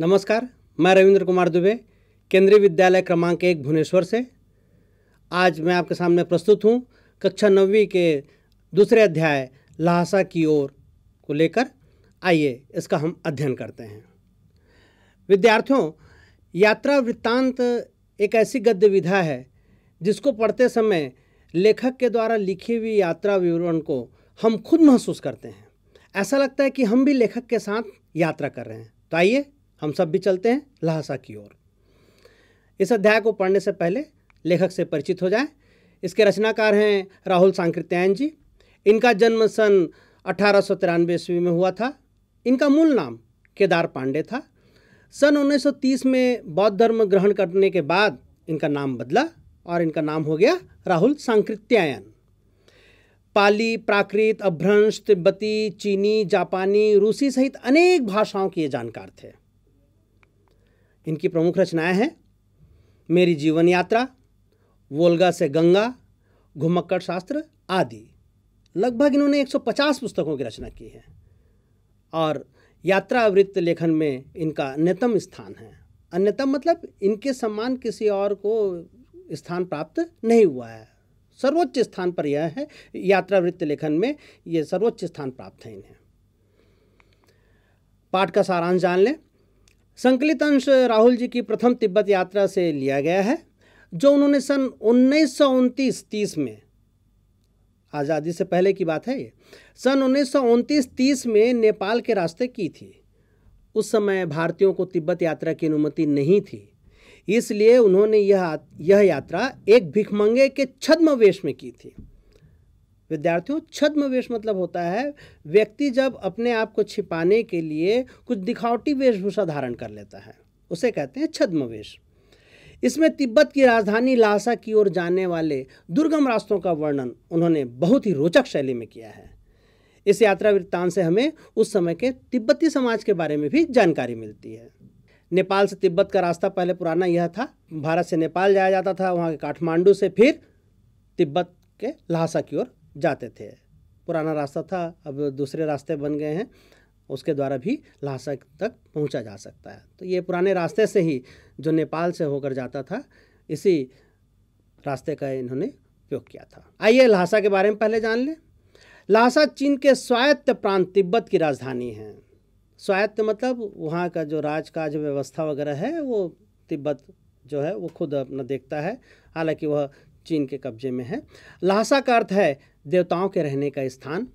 नमस्कार मैं रविंद्र कुमार दुबे केंद्रीय विद्यालय क्रमांक एक भुवनेश्वर से आज मैं आपके सामने प्रस्तुत हूँ कक्षा नब्बी के दूसरे अध्याय लहासा की ओर को लेकर आइए इसका हम अध्ययन करते हैं विद्यार्थियों यात्रा वृत्तांत एक ऐसी गद्य विधा है जिसको पढ़ते समय लेखक के द्वारा लिखी हुई यात्रा विवरण को हम खुद महसूस करते हैं ऐसा लगता है कि हम भी लेखक के साथ यात्रा कर रहे हैं तो आइए हम सब भी चलते हैं लहासा की ओर इस अध्याय को पढ़ने से पहले लेखक से परिचित हो जाए इसके रचनाकार हैं राहुल सांकृत्यायन जी इनका जन्म सन अठारह सौ ईस्वी में हुआ था इनका मूल नाम केदार पांडे था सन 1930 में बौद्ध धर्म ग्रहण करने के बाद इनका नाम बदला और इनका नाम हो गया राहुल सांकृत्यायन पाली प्राकृत अभ्रंश तिब्बती चीनी जापानी रूसी सहित अनेक भाषाओं के ये जानकार थे इनकी प्रमुख रचनाएं हैं मेरी जीवन यात्रा वोल्गा से गंगा घुमक्कड़ शास्त्र आदि लगभग इन्होंने 150 पुस्तकों की रचना की है और यात्रा वृत्त लेखन में इनका अन्यतम स्थान है अन्यतम मतलब इनके सम्मान किसी और को स्थान प्राप्त नहीं हुआ है सर्वोच्च स्थान पर यह है यात्रा वृत्त लेखन में ये सर्वोच्च स्थान प्राप्त है इन्हें पाठ का सारांश जान लें संकलित अंश राहुल जी की प्रथम तिब्बत यात्रा से लिया गया है जो उन्होंने सन उन्नीस सौ तीस में आज़ादी से पहले की बात है ये सन उन्नीस सौ तीस में नेपाल के रास्ते की थी उस समय भारतीयों को तिब्बत यात्रा की अनुमति नहीं थी इसलिए उन्होंने यह यह यात्रा एक भिखमंगे के छद्म वेश में की थी विद्यार्थियों छद्म वेश मतलब होता है व्यक्ति जब अपने आप को छिपाने के लिए कुछ दिखावटी वेशभूषा धारण कर लेता है उसे कहते हैं छद्म वेश इसमें तिब्बत की राजधानी लासा की ओर जाने वाले दुर्गम रास्तों का वर्णन उन्होंने बहुत ही रोचक शैली में किया है इस यात्रा वृत्तांत से हमें उस समय के तिब्बती समाज के बारे में भी जानकारी मिलती है नेपाल से तिब्बत का रास्ता पहले पुराना यह था भारत से नेपाल जाया जाता था वहाँ के काठमांडू से फिर तिब्बत के लहासा की ओर जाते थे पुराना रास्ता था अब दूसरे रास्ते बन गए हैं उसके द्वारा भी लहासा तक पहुंचा जा सकता है तो ये पुराने रास्ते से ही जो नेपाल से होकर जाता था इसी रास्ते का इन्होंने उपयोग किया था आइए लहासा के बारे में पहले जान लें लहासा चीन के स्वायत्त प्रांत तिब्बत की राजधानी है स्वायत्त मतलब वहाँ का जो राजकाज व्यवस्था वगैरह है वो तिब्बत जो है वो खुद अपना देखता है हालांकि वह चीन के कब्जे में है लहासा का अर्थ है देवताओं के रहने का स्थान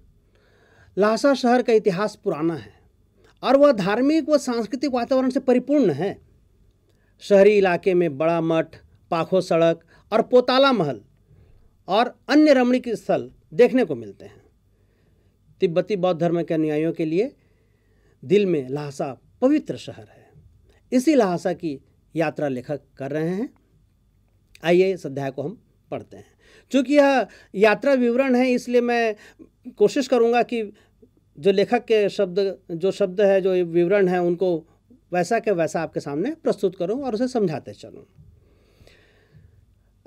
लहासा शहर का इतिहास पुराना है और वह धार्मिक व सांस्कृतिक वातावरण से परिपूर्ण है शहरी इलाके में बड़ा मठ पाखो सड़क और पोताला महल और अन्य रमणीक स्थल देखने को मिलते हैं तिब्बती बौद्ध धर्म के अनुयायियों के लिए दिल में लहासा पवित्र शहर है इसी लहासा की यात्रा लेखक कर रहे हैं आइए इस अध्याय को हम पढ़ते हैं चूँकि यह यात्रा विवरण है इसलिए मैं कोशिश करूँगा कि जो लेखक के शब्द जो शब्द है जो विवरण है उनको वैसा के वैसा आपके सामने प्रस्तुत करूँ और उसे समझाते चलूँ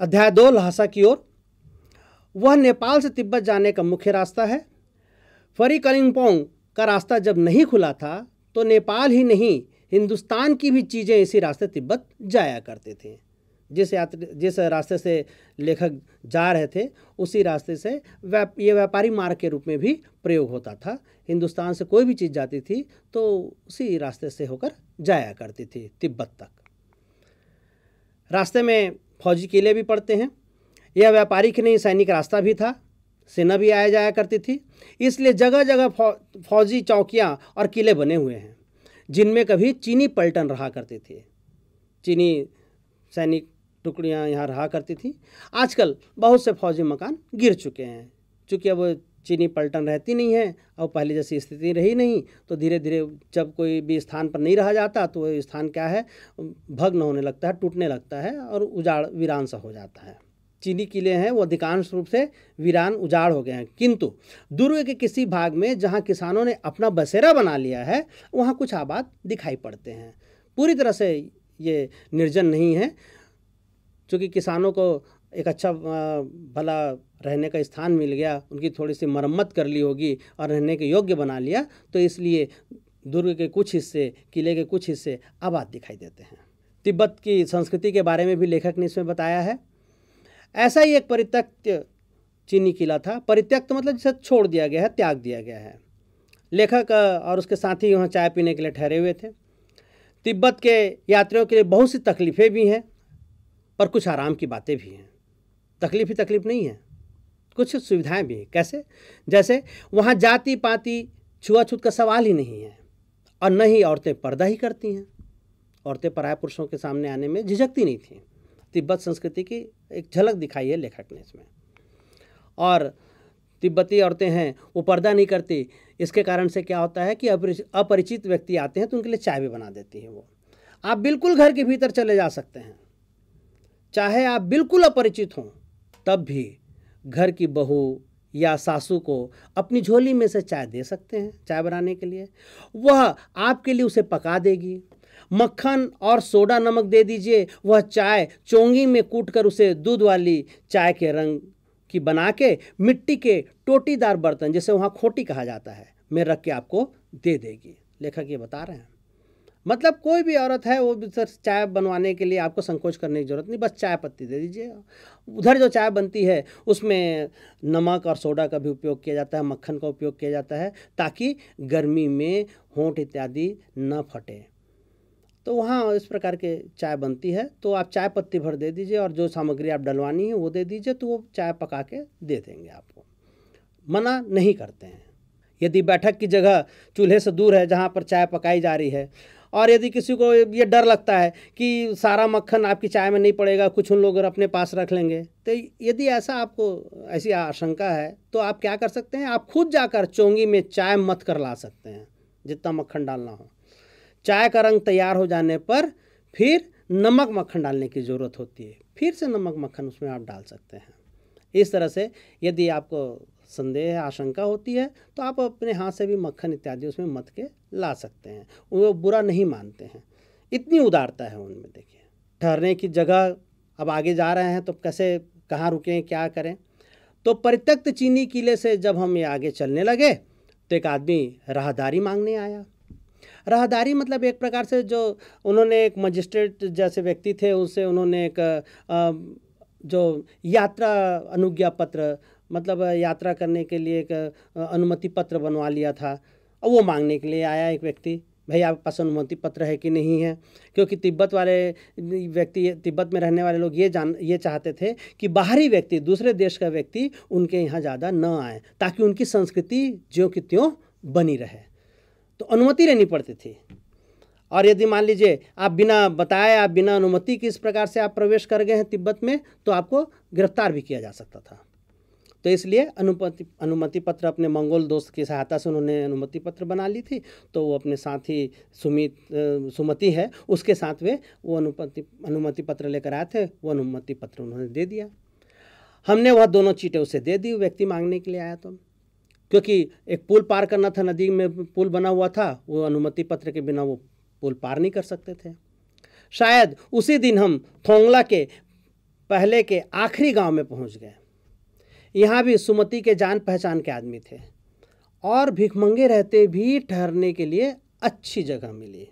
अध्याय दो लहासा की ओर वह नेपाल से तिब्बत जाने का मुख्य रास्ता है फरी कलिंगपोंग का रास्ता जब नहीं खुला था तो नेपाल ही नहीं हिंदुस्तान की भी चीज़ें इसी रास्ते तिब्बत जाया करती थीं जिस यात्री जिस रास्ते से लेखक जा रहे थे उसी रास्ते से व्याप ये व्यापारी मार्ग के रूप में भी प्रयोग होता था हिंदुस्तान से कोई भी चीज़ जाती थी तो उसी रास्ते से होकर जाया करती थी तिब्बत तक रास्ते में फौजी किले भी पड़ते हैं यह व्यापारी के नहीं सैनिक रास्ता भी था सेना भी आया जाया करती थी इसलिए जगह जगह फौ, फौजी चौकियाँ और किले बने हुए हैं जिनमें कभी चीनी पलटन रहा करती थी चीनी सैनिक टुकड़ियाँ यहाँ रहा करती थी आजकल बहुत से फौजी मकान गिर चुके हैं चूँकि अब चीनी पलटन रहती नहीं है और पहले जैसी स्थिति रही नहीं तो धीरे धीरे जब कोई भी स्थान पर नहीं रहा जाता तो वो स्थान क्या है भग्न होने लगता है टूटने लगता है और उजाड़ वीरान सा हो जाता है चीनी किले हैं वो अधिकांश रूप से वीरान उजाड़ हो गए हैं किंतु दुर्ग के किसी भाग में जहाँ किसानों ने अपना बसेरा बना लिया है वहाँ कुछ आबाद दिखाई पड़ते हैं पूरी तरह से ये निर्जन नहीं है चूँकि किसानों को एक अच्छा भला रहने का स्थान मिल गया उनकी थोड़ी सी मरम्मत कर ली होगी और रहने के योग्य बना लिया तो इसलिए दुर्ग के कुछ हिस्से किले के कुछ हिस्से आबाद दिखाई देते हैं तिब्बत की संस्कृति के बारे में भी लेखक ने इसमें बताया है ऐसा ही एक परित्यक्त चीनी किला था परित्यक्त मतलब जिसे छोड़ दिया गया है त्याग दिया गया है लेखक और उसके साथी वहाँ चाय पीने के लिए ठहरे हुए थे तिब्बत के यात्रियों के लिए बहुत सी तकलीफ़ें भी हैं और कुछ आराम की बातें भी हैं तकलीफ़ ही तकलीफ़ नहीं है कुछ सुविधाएं भी हैं कैसे जैसे वहाँ जाति पाति छुआछूत का सवाल ही नहीं है और न ही औरतें पर्दा ही करती हैं औरतें पराय पुरुषों के सामने आने में झिझकती नहीं थी तिब्बत संस्कृति की एक झलक दिखाई है लेखक ने इसमें और तिब्बती औरतें हैं वो पर्दा नहीं करती इसके कारण से क्या होता है कि अपरिचित व्यक्ति आते हैं तो उनके लिए चाय भी बना देती हैं वो आप बिल्कुल घर के भीतर चले जा सकते हैं चाहे आप बिल्कुल अपरिचित हों तब भी घर की बहू या सासू को अपनी झोली में से चाय दे सकते हैं चाय बनाने के लिए वह आपके लिए उसे पका देगी मक्खन और सोडा नमक दे दीजिए वह चाय चोंगी में कूट कर उसे दूध वाली चाय के रंग की बना के मिट्टी के टोटीदार बर्तन जैसे वहाँ खोटी कहा जाता है में रख के आपको दे देगी लेखक ये बता रहे हैं मतलब कोई भी औरत है वो सर चाय बनवाने के लिए आपको संकोच करने की ज़रूरत नहीं बस चाय पत्ती दे दीजिए उधर जो चाय बनती है उसमें नमक और सोडा का भी उपयोग किया जाता है मक्खन का उपयोग किया जाता है ताकि गर्मी में होंठ इत्यादि न फटे तो वहाँ इस प्रकार के चाय बनती है तो आप चाय पत्ती भर दे दीजिए और जो सामग्री आप डलवानी है वो दे दीजिए तो वो चाय पका के दे देंगे आपको मना नहीं करते हैं यदि बैठक की जगह चूल्हे से दूर है जहाँ पर चाय पकाई जा रही है और यदि किसी को ये डर लगता है कि सारा मक्खन आपकी चाय में नहीं पड़ेगा कुछ उन लोग अपने पास रख लेंगे तो यदि ऐसा आपको ऐसी आशंका है तो आप क्या कर सकते हैं आप खुद जाकर चोंगी में चाय मत कर ला सकते हैं जितना मक्खन डालना हो चाय का रंग तैयार हो जाने पर फिर नमक मक्खन डालने की ज़रूरत होती है फिर से नमक मक्खन उसमें आप डाल सकते हैं इस तरह से यदि आपको संदेह आशंका होती है तो आप अपने हाथ से भी मक्खन इत्यादि उसमें मत के ला सकते हैं वो बुरा नहीं मानते हैं इतनी उदारता है उनमें देखिए ठहरने की जगह अब आगे जा रहे हैं तो कैसे कहाँ रुकें क्या करें तो परित्यक्त चीनी किले से जब हम ये आगे चलने लगे तो एक आदमी राहदारी मांगने आया राहदारी मतलब एक प्रकार से जो उन्होंने एक मजिस्ट्रेट जैसे व्यक्ति थे उनसे उन्होंने एक आ, जो यात्रा अनुज्ञा पत्र मतलब यात्रा करने के लिए एक अनुमति पत्र बनवा लिया था और वो मांगने के लिए आया एक व्यक्ति भाई आपके पास अनुमति पत्र है कि नहीं है क्योंकि तिब्बत वाले व्यक्ति तिब्बत में रहने वाले लोग ये जान ये चाहते थे कि बाहरी व्यक्ति दूसरे देश का व्यक्ति उनके यहाँ ज़्यादा न आए ताकि उनकी संस्कृति ज्यों की त्यों बनी रहे तो अनुमति लेनी पड़ती थी और यदि मान लीजिए आप बिना बताए आप बिना अनुमति किस प्रकार से आप प्रवेश कर गए हैं तिब्बत में तो आपको गिरफ्तार भी किया जा सकता था तो इसलिए अनुमति अनुमति पत्र अपने मंगोल दोस्त की सहायता से उन्होंने अनुमति पत्र बना ली थी तो वो अपने साथ ही सुमित सुमति है उसके साथ वे वो अनुमति अनुमति पत्र लेकर आए थे वो अनुमति पत्र उन्होंने दे दिया हमने वह दोनों चीटें उसे दे दी व्यक्ति मांगने के लिए आया तो क्योंकि एक पुल पार करना था नदी में पुल बना हुआ था वो अनुमति पत्र के बिना वो पुल पार नहीं कर सकते थे शायद उसी दिन हम थोंगला के पहले के आखिरी गांव में पहुंच गए यहाँ भी सुमति के जान पहचान के आदमी थे और भिखमंगे रहते भी ठहरने के लिए अच्छी जगह मिली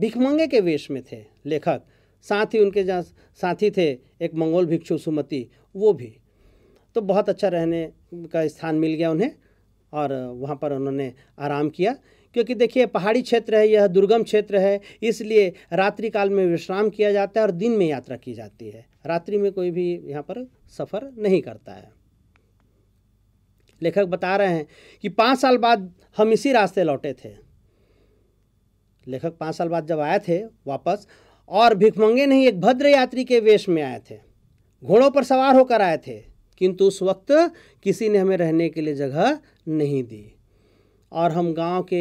भिखमंगे के वेश में थे लेखक साथ ही उनके जहाँ साथी थे एक मंगोल भिक्षु सुमति वो भी तो बहुत अच्छा रहने का स्थान मिल गया उन्हें और वहाँ पर उन्होंने आराम किया क्योंकि देखिए पहाड़ी क्षेत्र है यह दुर्गम क्षेत्र है इसलिए रात्रि काल में विश्राम किया जाता है और दिन में यात्रा की जाती है रात्रि में कोई भी यहाँ पर सफ़र नहीं करता है लेखक बता रहे हैं कि पाँच साल बाद हम इसी रास्ते लौटे थे लेखक पाँच साल बाद जब आए थे वापस और भिखमंगे नहीं एक भद्र यात्री के वेश में आए थे घोड़ों पर सवार होकर आए थे किंतु उस वक्त किसी ने हमें रहने के लिए जगह नहीं दी और हम गांव के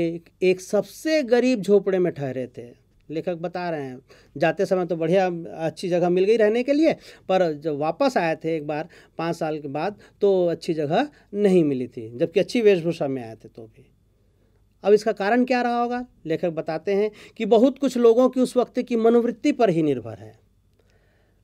एक सबसे गरीब झोपड़े में ठहरे थे लेखक बता रहे हैं जाते समय तो बढ़िया अच्छी जगह मिल गई रहने के लिए पर जब वापस आए थे एक बार पाँच साल के बाद तो अच्छी जगह नहीं मिली थी जबकि अच्छी वेशभूषा में आए थे तो भी अब इसका कारण क्या रहा होगा लेखक बताते हैं कि बहुत कुछ लोगों की उस वक्त की मनोवृत्ति पर ही निर्भर है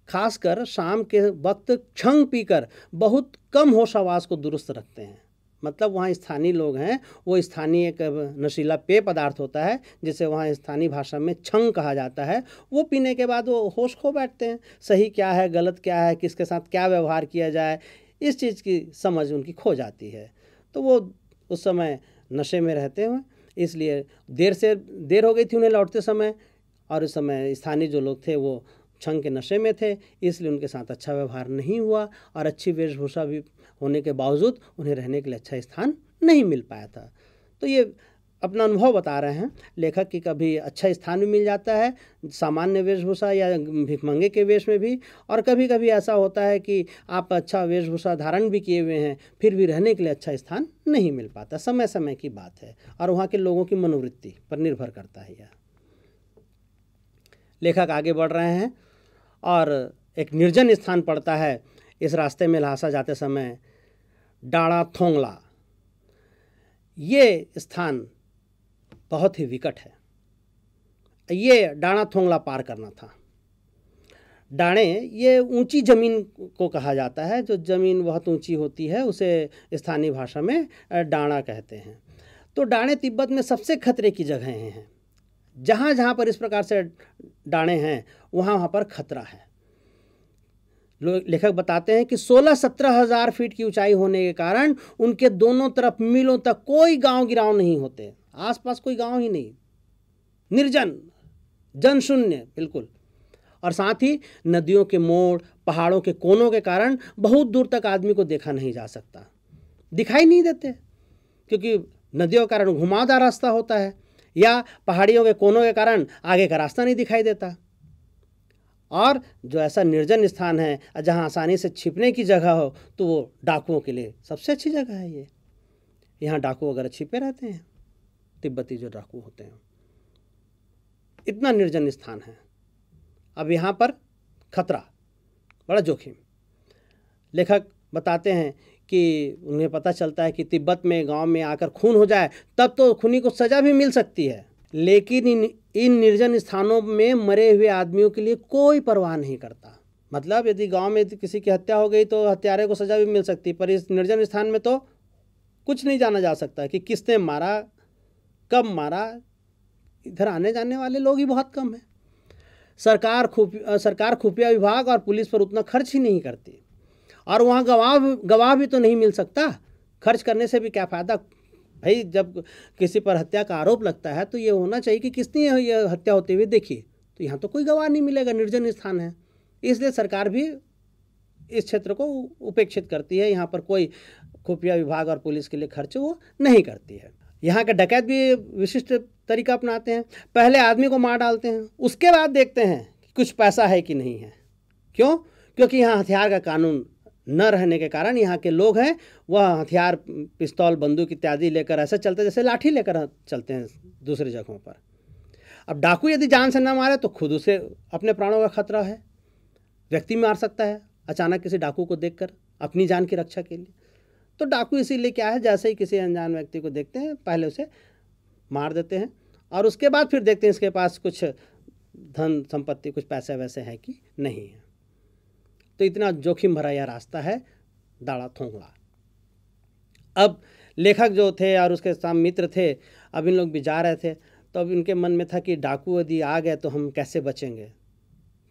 खासकर शाम के वक्त क्षंग पीकर बहुत कम होशावास को दुरुस्त रखते हैं मतलब वहाँ स्थानीय लोग हैं वो स्थानीय एक नशीला पेय पदार्थ होता है जिसे वहाँ स्थानीय भाषा में छंग कहा जाता है वो पीने के बाद वो होश खो बैठते हैं सही क्या है गलत क्या है किसके साथ क्या व्यवहार किया जाए इस चीज़ की समझ उनकी खो जाती है तो वो उस समय नशे में रहते हुए इसलिए देर से देर हो गई थी उन्हें लौटते समय और उस समय स्थानीय जो लोग थे वो छंग के नशे में थे इसलिए उनके साथ अच्छा व्यवहार नहीं हुआ और अच्छी वेशभूषा भी होने के बावजूद उन्हें रहने के लिए अच्छा स्थान नहीं मिल पाया था तो ये अपना अनुभव बता रहे हैं लेखक की कभी अच्छा स्थान भी मिल जाता है सामान्य वेशभूषा या भिकमंगे के वेश में भी और कभी कभी ऐसा होता है कि आप अच्छा वेशभूषा धारण भी किए हुए हैं फिर भी रहने के लिए अच्छा स्थान नहीं मिल पाता समय समय की बात है और वहाँ के लोगों की मनोवृत्ति पर निर्भर करता है यह लेखक आगे बढ़ रहे हैं और एक निर्जन स्थान पड़ता है इस रास्ते में लहासा जाते समय डाड़ा थोंगला ये स्थान बहुत ही विकट है ये डाणा थोंगला पार करना था डाणे ये ऊंची ज़मीन को कहा जाता है जो ज़मीन बहुत ऊंची होती है उसे स्थानीय भाषा में डाणा कहते हैं तो डाणे तिब्बत में सबसे खतरे की जगहें हैं जहाँ जहाँ पर इस प्रकार से डाणे हैं वहाँ वहाँ पर खतरा है लेखक बताते हैं कि सोलह सत्रह हज़ार फीट की ऊंचाई होने के कारण उनके दोनों तरफ मिलों तक कोई गांव गिराव नहीं होते आसपास कोई गांव ही नहीं निर्जन जनशून्य बिल्कुल और साथ ही नदियों के मोड़ पहाड़ों के कोनों के कारण बहुत दूर तक आदमी को देखा नहीं जा सकता दिखाई नहीं देते क्योंकि नदियों के कारण घुमावदार रास्ता होता है या पहाड़ियों के कोनों के कारण आगे का रास्ता नहीं दिखाई देता और जो ऐसा निर्जन स्थान है जहाँ आसानी से छिपने की जगह हो तो वो डाकुओं के लिए सबसे अच्छी जगह है ये यहाँ डाकू वगैरह छिपे रहते हैं तिब्बती जो डाकू होते हैं इतना निर्जन स्थान है अब यहाँ पर खतरा बड़ा जोखिम लेखक बताते हैं कि उन्हें पता चलता है कि तिब्बत में गांव में आकर खून हो जाए तब तो खूनी को सज़ा भी मिल सकती है लेकिन इन इन निर्जन स्थानों में मरे हुए आदमियों के लिए कोई परवाह नहीं करता मतलब यदि गांव में किसी की हत्या हो गई तो हत्यारे को सज़ा भी मिल सकती पर इस निर्जन स्थान में तो कुछ नहीं जाना जा सकता कि किसने मारा कब मारा इधर आने जाने वाले लोग ही बहुत कम हैं सरकार खुफिया सरकार खुफिया विभाग और पुलिस पर उतना खर्च ही नहीं करती और वहाँ गवाह गवाह भी तो नहीं मिल सकता खर्च करने से भी क्या फ़ायदा भाई जब किसी पर हत्या का आरोप लगता है तो ये होना चाहिए कि किसने ये हत्या होते हुए देखी तो यहाँ तो कोई गवाह नहीं मिलेगा निर्जन स्थान है इसलिए सरकार भी इस क्षेत्र को उपेक्षित करती है यहाँ पर कोई खुफिया विभाग और पुलिस के लिए खर्च वो नहीं करती है यहाँ के डकैत भी विशिष्ट तरीका अपनाते हैं पहले आदमी को मार डालते हैं उसके बाद देखते हैं कि कुछ पैसा है कि नहीं है क्यों क्योंकि यहाँ हथियार का कानून न रहने के कारण यहाँ के लोग हैं वह हथियार पिस्तौल बंदूक इत्यादि लेकर ऐसे चलते जैसे लाठी लेकर चलते हैं दूसरे जगहों पर अब डाकू यदि जान से न मारे तो खुद उसे अपने प्राणों का खतरा है व्यक्ति मार सकता है अचानक किसी डाकू को देखकर अपनी जान की रक्षा के लिए तो डाकू इसीलिए क्या है जैसे ही किसी अनजान व्यक्ति को देखते हैं पहले उसे मार देते हैं और उसके बाद फिर देखते हैं इसके पास कुछ धन संपत्ति कुछ पैसे वैसे हैं कि नहीं है तो इतना जोखिम भरा यह रास्ता है दाड़ा थोंगड़ा अब लेखक जो थे और उसके साम मित्र थे अब इन लोग भी जा रहे थे तो अब इनके मन में था कि डाकू यदि आ गए तो हम कैसे बचेंगे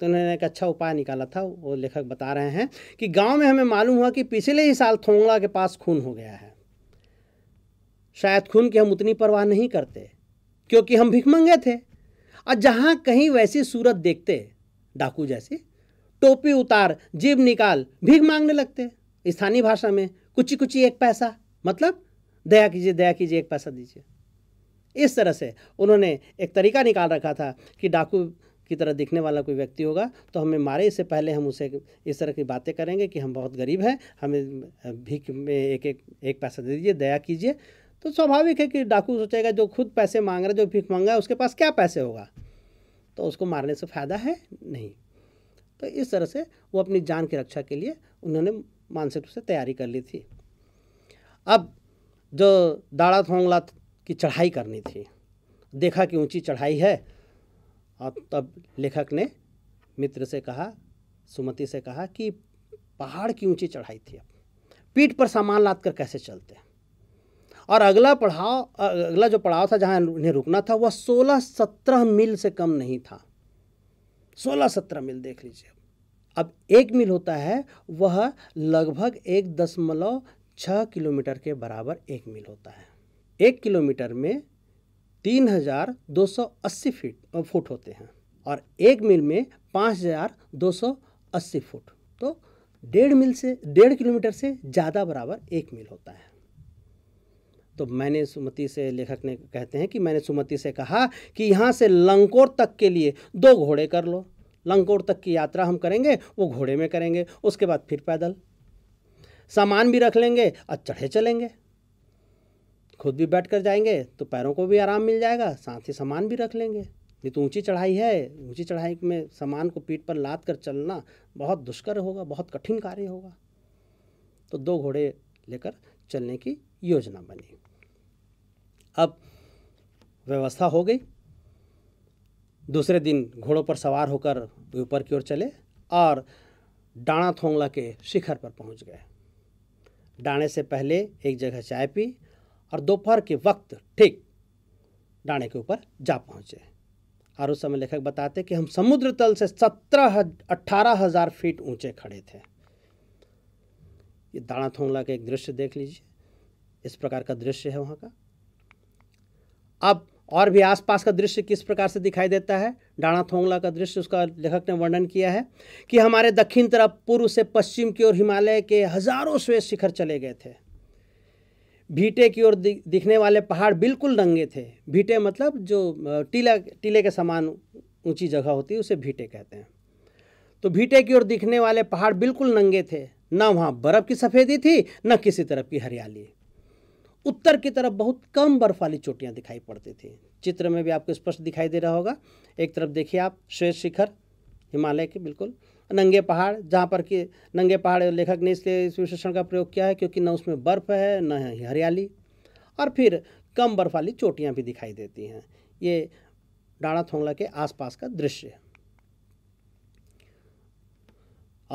तो उन्होंने एक अच्छा उपाय निकाला था वो लेखक बता रहे हैं कि गांव में हमें मालूम हुआ कि पिछले ही साल थोंगड़ा के पास खून हो गया है शायद खून की हम उतनी परवाह नहीं करते क्योंकि हम भिखमंगे थे और जहाँ कहीं वैसी सूरत देखते डाकू जैसी टोपी उतार जीभ निकाल भीख मांगने लगते स्थानीय भाषा में कुची कुची एक पैसा मतलब दया कीजिए दया कीजिए एक पैसा दीजिए इस तरह से उन्होंने एक तरीका निकाल रखा था कि डाकू की तरह दिखने वाला कोई व्यक्ति होगा तो हमें मारे इससे पहले हम उसे इस तरह की बातें करेंगे कि हम बहुत गरीब हैं हमें भीख में एक एक एक पैसा दे दीजिए दया कीजिए तो स्वाभाविक है कि डाकू सोचेगा जो खुद पैसे मांग रहा है जो भीख मांगा है उसके पास क्या पैसे होगा तो उसको मारने से फ़ायदा है नहीं तो इस तरह से वो अपनी जान की रक्षा के लिए उन्होंने मानसिक रूप से तैयारी कर ली थी अब जो दाड़ा थोंगला की चढ़ाई करनी थी देखा कि ऊंची चढ़ाई है और तब लेखक ने मित्र से कहा सुमति से कहा कि पहाड़ की ऊंची चढ़ाई थी अब पीठ पर सामान लाद कर कैसे चलते और अगला पढ़ाव अगला जो पड़ाव था जहाँ इन्हें रुकना था वह सोलह सत्रह मील से कम नहीं था सोलह सत्रह मील देख लीजिए अब एक मील होता है वह लगभग एक दशमलव छः किलोमीटर के बराबर एक मील होता है एक किलोमीटर में तीन हजार दो सौ अस्सी फीट फुट होते हैं और एक मील में पाँच हजार दो सौ अस्सी फुट तो डेढ़ मील से डेढ़ किलोमीटर से ज़्यादा बराबर एक मील होता है तो मैंने सुमति से लेखक ने कहते हैं कि मैंने सुमति से कहा कि यहाँ से लंकोर तक के लिए दो घोड़े कर लो लंकोर तक की यात्रा हम करेंगे वो घोड़े में करेंगे उसके बाद फिर पैदल सामान भी रख लेंगे और चढ़े चलेंगे खुद भी बैठ कर जाएंगे तो पैरों को भी आराम मिल जाएगा साथ ही सामान भी रख लेंगे ये तो ऊंची चढ़ाई है ऊंची चढ़ाई में सामान को पीठ पर लाद कर चलना बहुत दुष्कर होगा बहुत कठिन कार्य होगा तो दो घोड़े लेकर चलने की योजना बनी अब व्यवस्था हो गई दूसरे दिन घोड़ों पर सवार होकर ऊपर की ओर चले और डाणा थोंगला के शिखर पर पहुंच गए डाणे से पहले एक जगह चाय पी और दोपहर के वक्त ठीक डाणे के ऊपर जा पहुंचे और उस समय लेखक बताते कि हम समुद्र तल से सत्रह अट्ठारह हज़ार फीट ऊंचे खड़े थे ये दाणा थोंगला का एक दृश्य देख लीजिए इस प्रकार का दृश्य है वहाँ का अब और भी आसपास का दृश्य किस प्रकार से दिखाई देता है डाणा थोंगला का दृश्य उसका लेखक ने वर्णन किया है कि हमारे दक्षिण तरफ पूर्व से पश्चिम की ओर हिमालय के हजारों श्वेत शिखर चले गए थे भीटे की ओर दिखने वाले पहाड़ बिल्कुल नंगे थे भीटे मतलब जो टीला टीले के समान ऊंची जगह होती है उसे भीटे कहते हैं तो भीटे की ओर दिखने वाले पहाड़ बिल्कुल नंगे थे न वहाँ बर्फ़ की सफ़ेदी थी न किसी तरफ की हरियाली उत्तर की तरफ बहुत कम बर्फ वाली चोटियाँ दिखाई पड़ती थी चित्र में भी आपको स्पष्ट दिखाई दे रहा होगा एक तरफ देखिए आप श्वेत शिखर हिमालय के बिल्कुल नंगे पहाड़ जहाँ पर कि नंगे पहाड़ लेखक ने इसलिए इस विशेषण का प्रयोग किया है क्योंकि न उसमें बर्फ़ है न हरियाली और फिर कम बर्फ वाली चोटियाँ भी दिखाई देती हैं ये डाणा थोंगला के आसपास का दृश्य है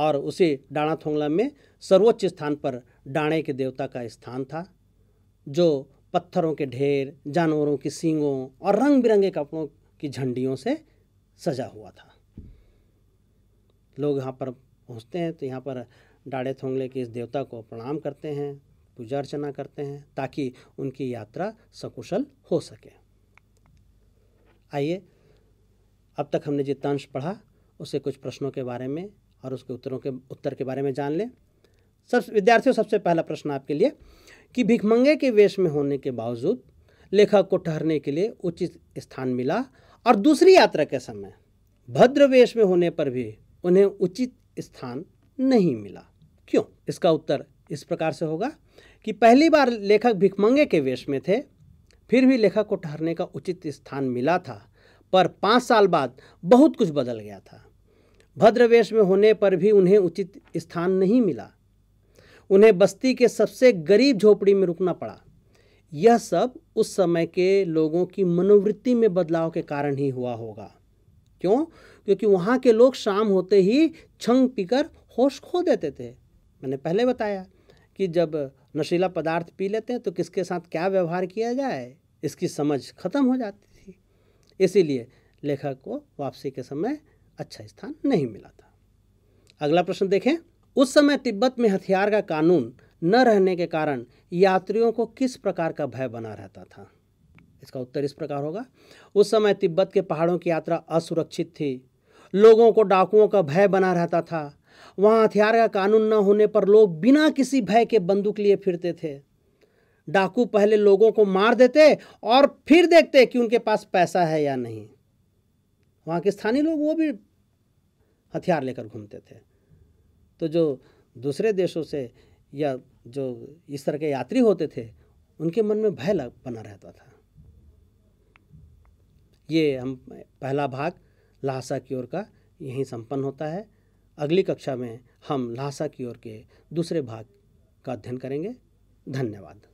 और उसी डाणा थोंगला में सर्वोच्च स्थान पर डाणे के देवता का स्थान था जो पत्थरों के ढेर जानवरों की सींगों और रंग बिरंगे कपड़ों की झंडियों से सजा हुआ था लोग यहाँ पर पहुँचते हैं तो यहाँ पर डाड़े थोंगले के इस देवता को प्रणाम करते हैं पूजा अर्चना करते हैं ताकि उनकी यात्रा सकुशल हो सके आइए अब तक हमने जितना अंश पढ़ा उसे कुछ प्रश्नों के बारे में और उसके उत्तरों के उत्तर के बारे में जान लें सब विद्यार्थियों सबसे पहला प्रश्न आपके लिए कि भिखमंगे के वेश में होने के बावजूद लेखक को ठहरने के लिए उचित स्थान मिला और दूसरी यात्रा के समय भद्र वेश में होने पर भी उन्हें उचित स्थान नहीं मिला क्यों इसका उत्तर इस प्रकार से होगा कि पहली बार लेखक भिखमंगे के वेश में थे फिर भी लेखक को ठहरने का उचित स्थान मिला था पर पाँच साल बाद बहुत कुछ बदल गया था भद्र वेश में होने पर भी उन्हें उचित स्थान नहीं मिला उन्हें बस्ती के सबसे गरीब झोपड़ी में रुकना पड़ा यह सब उस समय के लोगों की मनोवृत्ति में बदलाव के कारण ही हुआ होगा क्यों क्योंकि वहाँ के लोग शाम होते ही छंग पीकर होश खो देते थे मैंने पहले बताया कि जब नशीला पदार्थ पी लेते हैं तो किसके साथ क्या व्यवहार किया जाए इसकी समझ खत्म हो जाती थी इसीलिए लेखक को वापसी के समय अच्छा स्थान नहीं मिला था अगला प्रश्न देखें उस समय तिब्बत में हथियार का कानून न रहने के कारण यात्रियों को किस प्रकार का भय बना रहता था इसका उत्तर इस प्रकार होगा उस समय तिब्बत के पहाड़ों की यात्रा असुरक्षित थी लोगों को डाकुओं का भय बना रहता था वहाँ हथियार का कानून न होने पर लोग बिना किसी भय के बंदूक लिए फिरते थे डाकू पहले लोगों को मार देते और फिर देखते कि उनके पास पैसा है या नहीं वहाँ के स्थानीय लोग वो भी हथियार लेकर घूमते थे तो जो दूसरे देशों से या जो इस तरह के यात्री होते थे उनके मन में भय बना रहता था ये हम पहला भाग लहासा की ओर का यहीं संपन्न होता है अगली कक्षा में हम लहासा की ओर के दूसरे भाग का अध्ययन करेंगे धन्यवाद